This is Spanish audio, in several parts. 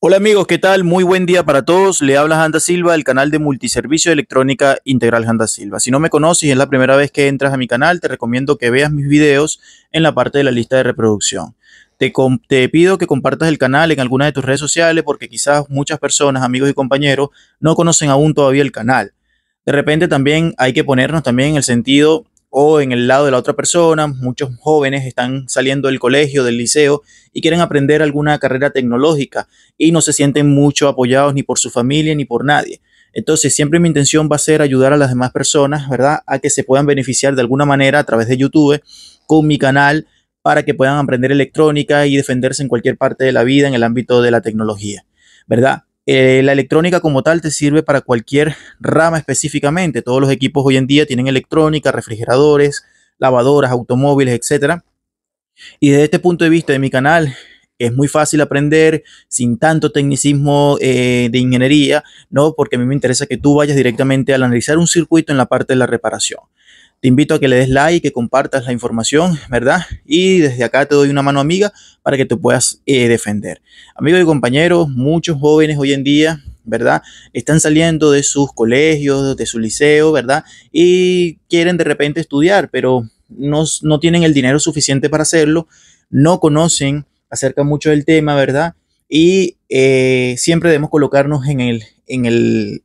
Hola amigos, ¿qué tal? Muy buen día para todos. Le habla Janda Silva, del canal de multiservicio electrónica integral Janda Silva. Si no me conoces y es la primera vez que entras a mi canal, te recomiendo que veas mis videos en la parte de la lista de reproducción. Te, te, pido que compartas el canal en alguna de tus redes sociales porque quizás muchas personas, amigos y compañeros, no conocen aún todavía el canal. De repente también hay que ponernos también en el sentido o en el lado de la otra persona. Muchos jóvenes están saliendo del colegio, del liceo y quieren aprender alguna carrera tecnológica y no se sienten mucho apoyados ni por su familia ni por nadie. Entonces, siempre mi intención va a ser ayudar a las demás personas, ¿verdad? A que se puedan beneficiar de alguna manera a través de YouTube con mi canal para que puedan aprender electrónica y defenderse en cualquier parte de la vida en el ámbito de la tecnología, ¿verdad? Eh, la electrónica como tal te sirve para cualquier rama específicamente. Todos los equipos hoy en día tienen electrónica, refrigeradores, lavadoras, automóviles, etc. Y desde este punto de vista de mi canal, es muy fácil aprender sin tanto tecnicismo eh, de ingeniería, ¿no? Porque a mí me interesa que tú vayas directamente al analizar un circuito en la parte de la reparación. Te invito a que le des like, que compartas la información, ¿verdad? Y desde acá te doy una mano amiga para que te puedas eh, defender. Amigos y compañeros, muchos jóvenes hoy en día, ¿verdad? Están saliendo de sus colegios, de su liceo, ¿verdad? Y quieren de repente estudiar, pero no, no tienen el dinero suficiente para hacerlo, no conocen acerca mucho del tema, ¿verdad? Y eh, siempre debemos colocarnos en, el, en, el,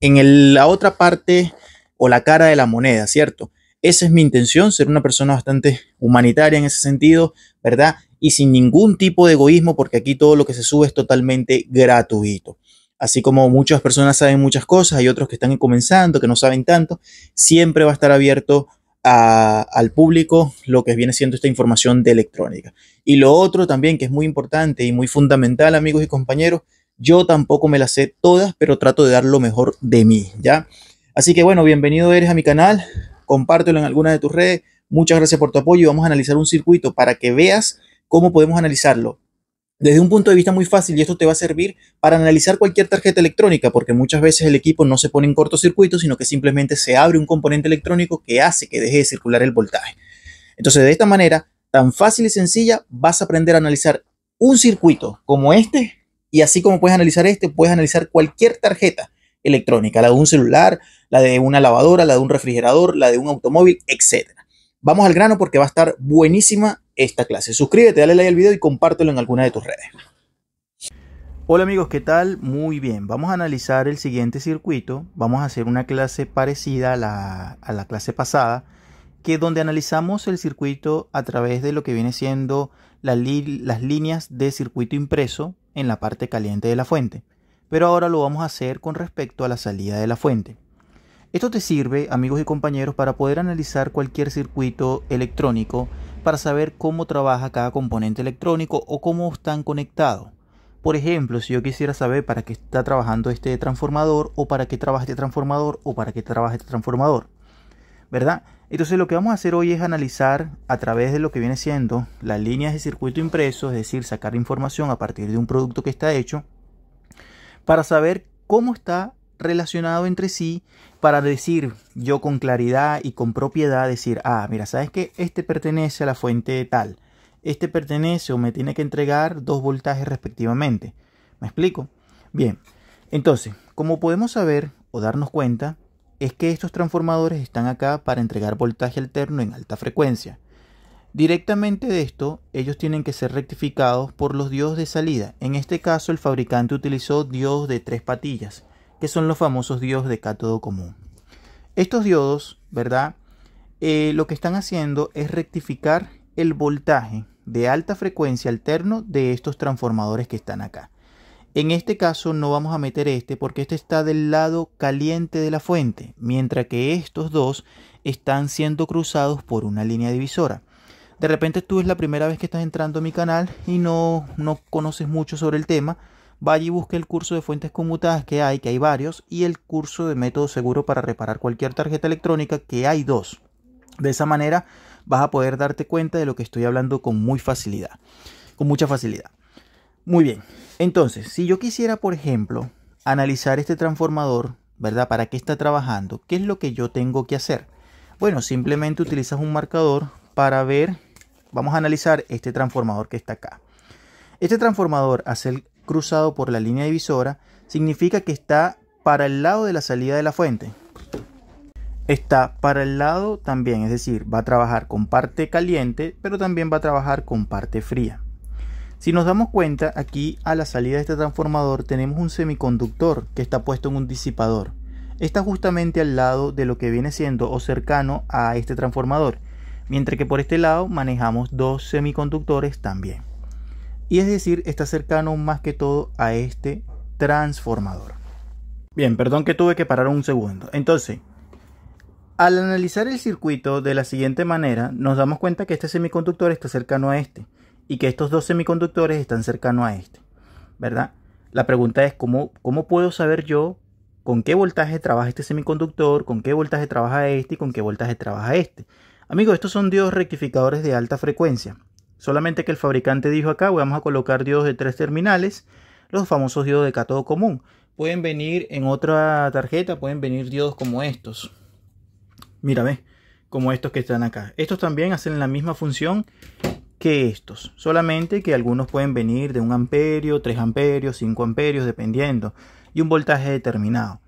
en el, la otra parte o la cara de la moneda, ¿cierto? Esa es mi intención, ser una persona bastante humanitaria en ese sentido, ¿verdad? Y sin ningún tipo de egoísmo, porque aquí todo lo que se sube es totalmente gratuito. Así como muchas personas saben muchas cosas, hay otros que están comenzando, que no saben tanto, siempre va a estar abierto al público lo que viene siendo esta información de electrónica. Y lo otro también que es muy importante y muy fundamental, amigos y compañeros, yo tampoco me las sé todas, pero trato de dar lo mejor de mí, ¿ya? Así que bueno, bienvenido eres a mi canal, compártelo en alguna de tus redes. Muchas gracias por tu apoyo y vamos a analizar un circuito para que veas cómo podemos analizarlo. Desde un punto de vista muy fácil y esto te va a servir para analizar cualquier tarjeta electrónica porque muchas veces el equipo no se pone en cortocircuito sino que simplemente se abre un componente electrónico que hace que deje de circular el voltaje. Entonces de esta manera tan fácil y sencilla vas a aprender a analizar un circuito como este y así como puedes analizar este puedes analizar cualquier tarjeta electrónica, la de un celular, la de una lavadora, la de un refrigerador, la de un automóvil, etc. Vamos al grano porque va a estar buenísima esta clase. Suscríbete, dale like al video y compártelo en alguna de tus redes. Hola amigos, ¿qué tal? Muy bien, vamos a analizar el siguiente circuito. Vamos a hacer una clase parecida a la, clase pasada, que donde analizamos el circuito a través de lo que viene siendo las líneas de circuito impreso en la parte caliente de la fuente pero ahora lo vamos a hacer con respecto a la salida de la fuente. Esto te sirve, amigos y compañeros, para poder analizar cualquier circuito electrónico para saber cómo trabaja cada componente electrónico o cómo están conectados. Por ejemplo, si yo quisiera saber para qué está trabajando este transformador o para qué trabaja este transformador o para qué trabaja este transformador. ¿Verdad? Entonces lo que vamos a hacer hoy es analizar a través de lo que viene siendo las líneas de circuito impreso, es decir, sacar información a partir de un producto que está hecho, para saber cómo está relacionado entre sí para decir yo con claridad y con propiedad decir, ah, mira, sabes que este pertenece a la fuente tal, este pertenece o me tiene que entregar dos voltajes respectivamente. ¿Me explico? Bien, entonces, como podemos saber o darnos cuenta, es que estos transformadores están acá para entregar voltaje alterno en alta frecuencia. Directamente de esto, ellos tienen que ser rectificados por los diodos de salida. En este caso, el fabricante utilizó diodos de tres patillas, que son los famosos diodos de cátodo común. Estos diodos, ¿verdad? Eh, lo que están haciendo es rectificar el voltaje de alta frecuencia alterno de estos transformadores que están acá. En este caso no vamos a meter este porque este está del lado caliente de la fuente, mientras que estos dos están siendo cruzados por una línea divisora. De repente tú es la primera vez que estás entrando a mi canal y no, conoces mucho sobre el tema, vaya y busque el curso de fuentes conmutadas que hay, que hay varios, y el curso de método seguro para reparar cualquier tarjeta electrónica, que hay dos. De esa manera vas a poder darte cuenta de lo que estoy hablando con muy facilidad, con mucha facilidad. Muy bien, entonces, si yo quisiera, por ejemplo, analizar este transformador, ¿verdad? ¿Para qué está trabajando? ¿Qué es lo que yo tengo que hacer? Bueno, simplemente utilizas un marcador para ver Vamos a analizar este transformador que está acá. Este transformador, al ser cruzado por la línea divisora, significa que está para el lado de la salida de la fuente. Está para el lado también, es decir, va a trabajar con parte caliente, pero también va a trabajar con parte fría. Si nos damos cuenta, aquí a la salida de este transformador tenemos un semiconductor que está puesto en un disipador. Está justamente al lado de lo que viene siendo o cercano a este transformador mientras que por este lado manejamos dos semiconductores también. Y es decir, está cercano más que todo a este transformador. Bien, perdón que tuve que parar un segundo. Entonces, al analizar el circuito de la siguiente manera, nos damos cuenta que este semiconductor está cercano a este y que estos dos semiconductores están cercanos a este, ¿verdad? La pregunta es, ¿cómo, cómo puedo saber yo con qué voltaje trabaja este semiconductor, con qué voltaje trabaja este y con qué voltaje trabaja este? Amigos, estos son diodos rectificadores de alta frecuencia. Solamente que el fabricante dijo acá, vamos a colocar diodos de tres terminales, los famosos diodos de cátodo común. Pueden venir en otra tarjeta, pueden venir diodos como estos. Mírame, como estos que están acá. Estos también hacen la misma función que estos. Solamente que algunos pueden venir de 1 amperio, 3 amperios, 5 amperios, dependiendo. Y un voltaje determinado.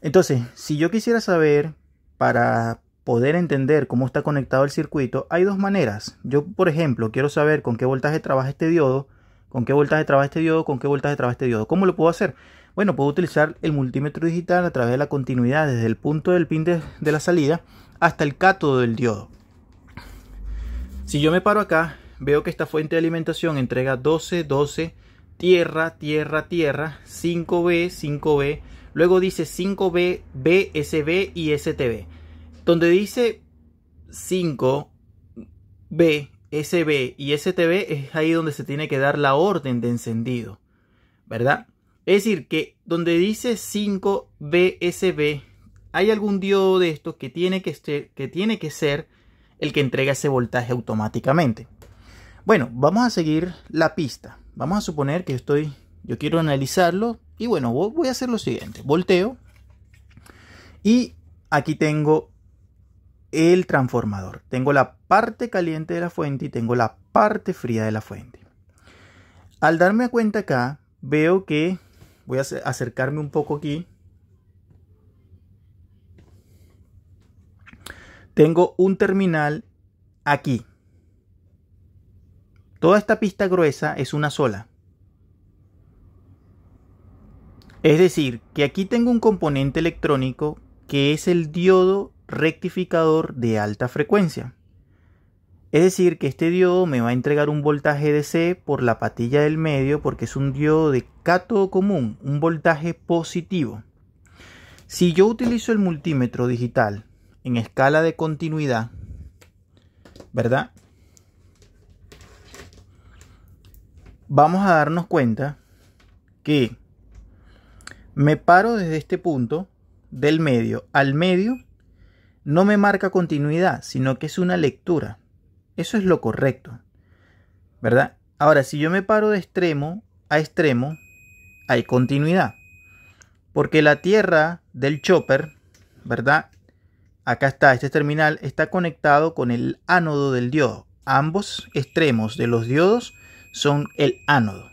Entonces, si yo quisiera saber para poder entender cómo está conectado el circuito, hay dos maneras. Yo, por ejemplo, quiero saber con qué voltaje trabaja este diodo, con qué voltaje trabaja este diodo, con qué voltaje trabaja este diodo. ¿Cómo lo puedo hacer? Bueno, puedo utilizar el multímetro digital a través de la continuidad desde el punto del pin de, la salida hasta el cátodo del diodo. Si yo me paro acá, veo que esta fuente de alimentación entrega 12, 12, tierra, tierra, tierra, 5B, 5B, luego dice 5B, B, SB y STB. Donde dice 5, B, y STB es ahí donde se tiene que dar la orden de encendido, ¿verdad? Es decir, que donde dice 5 BSB, hay algún diodo de estos que tiene que, ser, que tiene que ser el que entrega ese voltaje automáticamente. Bueno, vamos a seguir la pista. Vamos a suponer que estoy, yo quiero analizarlo y bueno, voy a hacer lo siguiente. Volteo y aquí tengo el transformador. Tengo la parte caliente de la fuente y tengo la parte fría de la fuente. Al darme cuenta acá, veo que voy a acercarme un poco aquí. Tengo un terminal aquí. Toda esta pista gruesa es una sola. Es decir, que aquí tengo un componente electrónico que es el diodo rectificador de alta frecuencia. Es decir, que este diodo me va a entregar un voltaje de C por la patilla del medio porque es un diodo de cátodo común, un voltaje positivo. Si yo utilizo el multímetro digital en escala de continuidad, ¿verdad? Vamos a darnos cuenta que me paro desde este punto del medio al medio no me marca continuidad, sino que es una lectura. Eso es lo correcto. ¿Verdad? Ahora, si yo me paro de extremo a extremo, hay continuidad. Porque la tierra del chopper, ¿verdad? Acá está, este terminal está conectado con el ánodo del diodo. Ambos extremos de los diodos son el ánodo.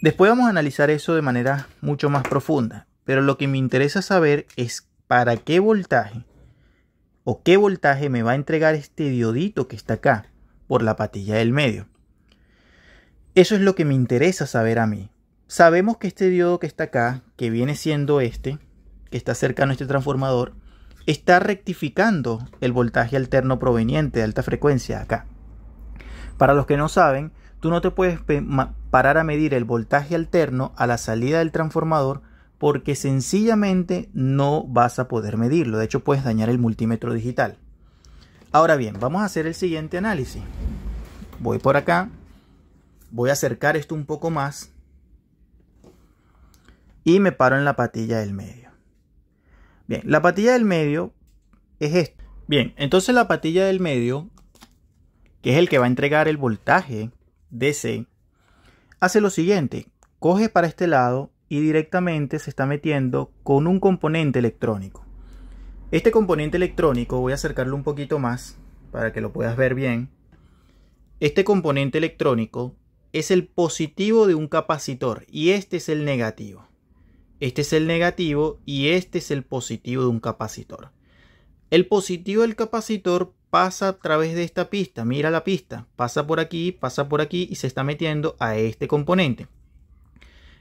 Después vamos a analizar eso de manera mucho más profunda, pero lo que me interesa saber es para qué voltaje o qué voltaje me va a entregar este diodito que está acá por la patilla del medio. Eso es lo que me interesa saber a mí. Sabemos que este diodo que está acá, que viene siendo este, que está cercano a este transformador, está rectificando el voltaje alterno proveniente de alta frecuencia acá. Para los que no saben, tú no te puedes parar a medir el voltaje alterno a la salida del transformador porque sencillamente no vas a poder medirlo. De hecho, puedes dañar el multímetro digital. Ahora bien, vamos a hacer el siguiente análisis. Voy por acá. Voy a acercar esto un poco más. Y me paro en la patilla del medio. Bien, la patilla del medio es esto. Bien, entonces la patilla del medio, que es el que va a entregar el voltaje DC, hace lo siguiente. Coge para este lado y directamente se está metiendo con un componente electrónico. Este componente electrónico, voy a acercarlo un poquito más para que lo puedas ver bien. Este componente electrónico es el positivo de un capacitor y este es el negativo. Este es el negativo y este es el positivo de un capacitor. El positivo del capacitor pasa a través de esta pista, mira la pista, pasa por aquí, pasa por aquí y se está metiendo a este componente.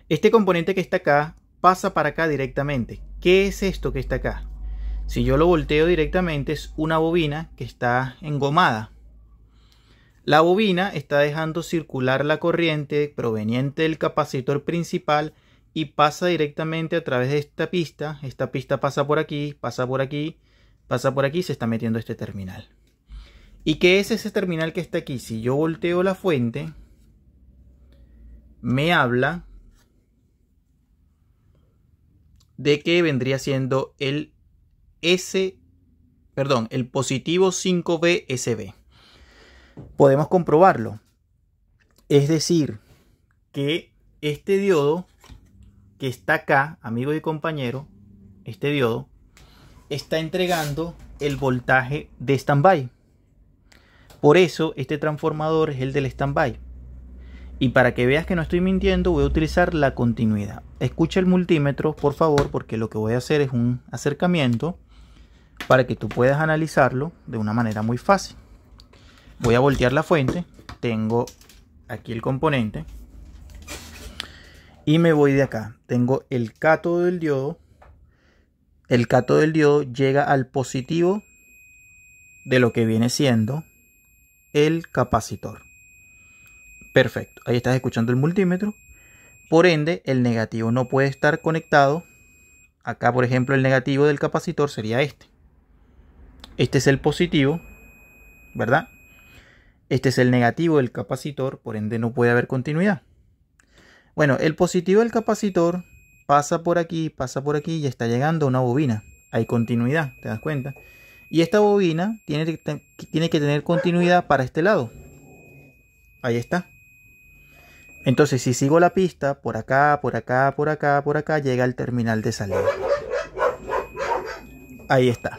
Este componente que está acá pasa para acá directamente. ¿Qué es esto que está acá? Si yo lo volteo directamente es una bobina que está engomada. La bobina está dejando circular la corriente proveniente del capacitor principal y pasa directamente a través de esta pista. Esta pista pasa por aquí, pasa por aquí, pasa por aquí y se está metiendo este terminal. ¿Y qué es ese terminal que está aquí? Si yo volteo la fuente, me habla de que vendría siendo el S, perdón, el positivo 5BSB. Podemos comprobarlo. Es decir, que este diodo que está acá, amigo y compañero, este diodo, está entregando el voltaje de standby. Por eso este transformador es el del standby. Y para que veas que no estoy mintiendo, voy a utilizar la continuidad. Escucha el multímetro, por favor, porque lo que voy a hacer es un acercamiento para que tú puedas analizarlo de una manera muy fácil. Voy a voltear la fuente, tengo aquí el componente y me voy de acá. Tengo el cátodo del diodo. El cátodo del diodo llega al positivo de lo que viene siendo el capacitor. Perfecto, ahí estás escuchando el multímetro. Por ende, el negativo no puede estar conectado. Acá, por ejemplo, el negativo del capacitor sería este. Este es el positivo, ¿verdad? Este es el negativo del capacitor, por ende no puede haber continuidad. Bueno, el positivo del capacitor pasa por aquí, pasa por aquí y está llegando a una bobina. Hay continuidad, ¿te das cuenta? Y esta bobina tiene que, tiene que tener continuidad para este lado. Ahí está. Entonces, si sigo la pista, por acá, por acá, por acá, por acá, llega al terminal de salida. Ahí está.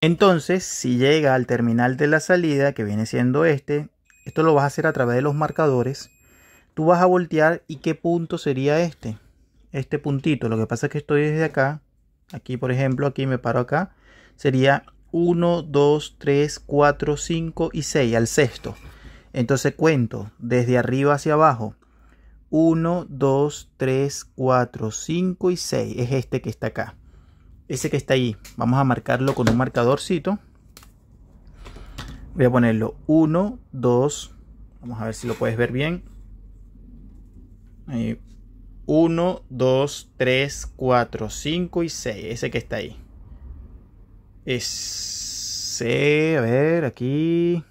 Entonces, si llega al terminal de la salida, que viene siendo este, esto lo vas a hacer a través de los marcadores. Tú vas a voltear y qué punto sería este. Este puntito. Lo que pasa es que estoy desde acá. Aquí, por ejemplo, aquí me paro acá. Sería 1, 2, 3, 4, 5 y 6 al sexto. Entonces cuento desde arriba hacia abajo. 1, 2, 3, 4, 5 y 6. Es este que está acá. Ese que está ahí. Vamos a marcarlo con un marcadorcito. Voy a ponerlo 1, 2. Vamos a ver si lo puedes ver bien. 1, 2, 3, 4, 5 y 6. Ese que está ahí. Ese, a ver, aquí.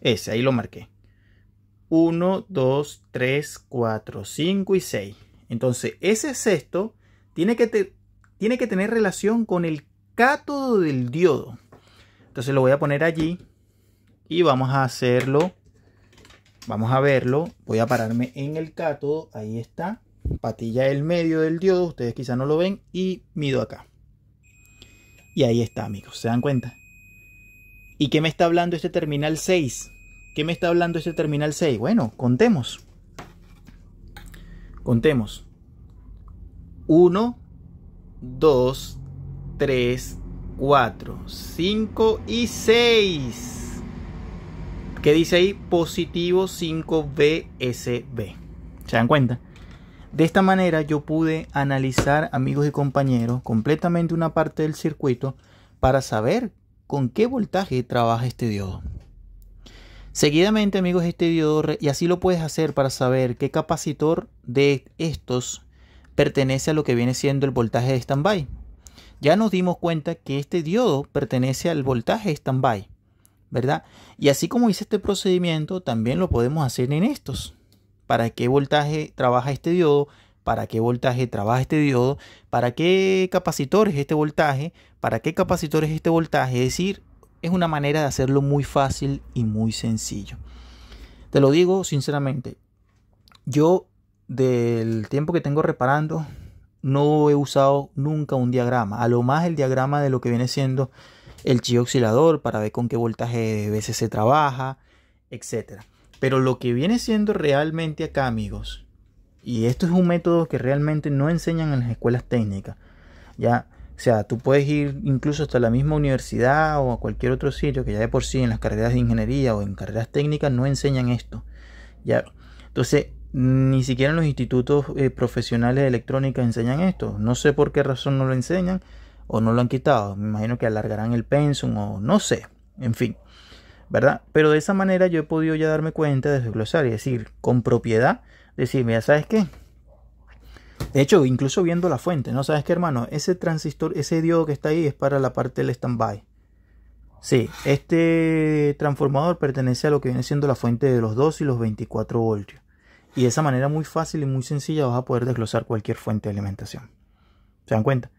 Ese, ahí lo marqué. 1, 2, 3, 4, 5 y 6. Entonces, ese sexto tiene que, tiene que tener relación con el cátodo del diodo. Entonces lo voy a poner allí y vamos a hacerlo. Vamos a verlo. Voy a pararme en el cátodo. Ahí está. Patilla el medio del diodo. Ustedes quizá no lo ven. Y mido acá. Y ahí está, amigos. ¿Se dan cuenta? ¿Y qué me está hablando este terminal 6? ¿Qué me está hablando este terminal 6? Bueno, contemos. Contemos. 1, 2, 3, 4, 5 y 6. ¿Qué dice ahí? Positivo 5BSB. ¿Se dan cuenta? De esta manera yo pude analizar, amigos y compañeros, completamente una parte del circuito para saber con qué voltaje trabaja este diodo. Seguidamente, amigos, este diodo, y así lo puedes hacer para saber qué capacitor de estos pertenece a lo que viene siendo el voltaje de standby. Ya nos dimos cuenta que este diodo pertenece al voltaje standby, ¿verdad? Y así como hice este procedimiento, también lo podemos hacer en estos. Para qué voltaje trabaja este diodo, para qué voltaje trabaja este diodo, para qué capacitor es este voltaje, para qué capacitor es este voltaje. Es decir, es una manera de hacerlo muy fácil y muy sencillo. Te lo digo sinceramente, yo del tiempo que tengo reparando no he usado nunca un diagrama, a lo más el diagrama de lo que viene siendo el chi oscilador para ver con qué voltaje de veces se trabaja, etc. Pero lo que viene siendo realmente acá, amigos, y esto es un método que realmente no enseñan en las escuelas técnicas. Ya, o sea, tú puedes ir incluso hasta la misma universidad o a cualquier otro sitio que ya de por sí en las carreras de ingeniería o en carreras técnicas no enseñan esto. Ya, entonces ni siquiera en los institutos eh, profesionales de electrónica enseñan esto. No sé por qué razón no lo enseñan o no lo han quitado. Me imagino que alargarán el pensum o no sé. En fin, ¿verdad? Pero de esa manera yo he podido ya darme cuenta, desglosar y decir con propiedad decir, mira, ¿sabes qué? De hecho, incluso viendo la fuente, ¿no? ¿Sabes qué, hermano? Ese transistor, ese diodo que está ahí es para la parte del standby. Sí, este transformador pertenece a lo que viene siendo la fuente de los 2 y los 24 voltios. Y de esa manera muy fácil y muy sencilla vas a poder desglosar cualquier fuente de alimentación. ¿Se dan cuenta?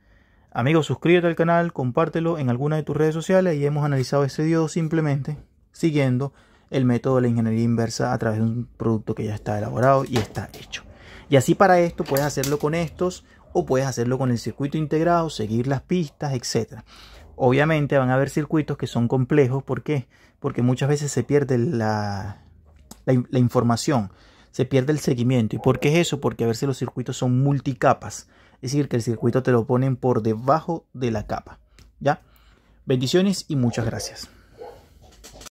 Amigos, suscríbete al canal, compártelo en alguna de tus redes sociales y hemos analizado ese diodo simplemente siguiendo el método de la ingeniería inversa a través de un producto que ya está elaborado y está hecho. Y así para esto puedes hacerlo con estos o puedes hacerlo con el circuito integrado, seguir las pistas, etc. Obviamente van a haber circuitos que son complejos, ¿por qué? Porque muchas veces se pierde la, información, se pierde el seguimiento. ¿Y por qué es eso? Porque a veces los circuitos son multicapas, es decir, que el circuito te lo ponen por debajo de la capa. ¿Ya? Bendiciones y muchas gracias.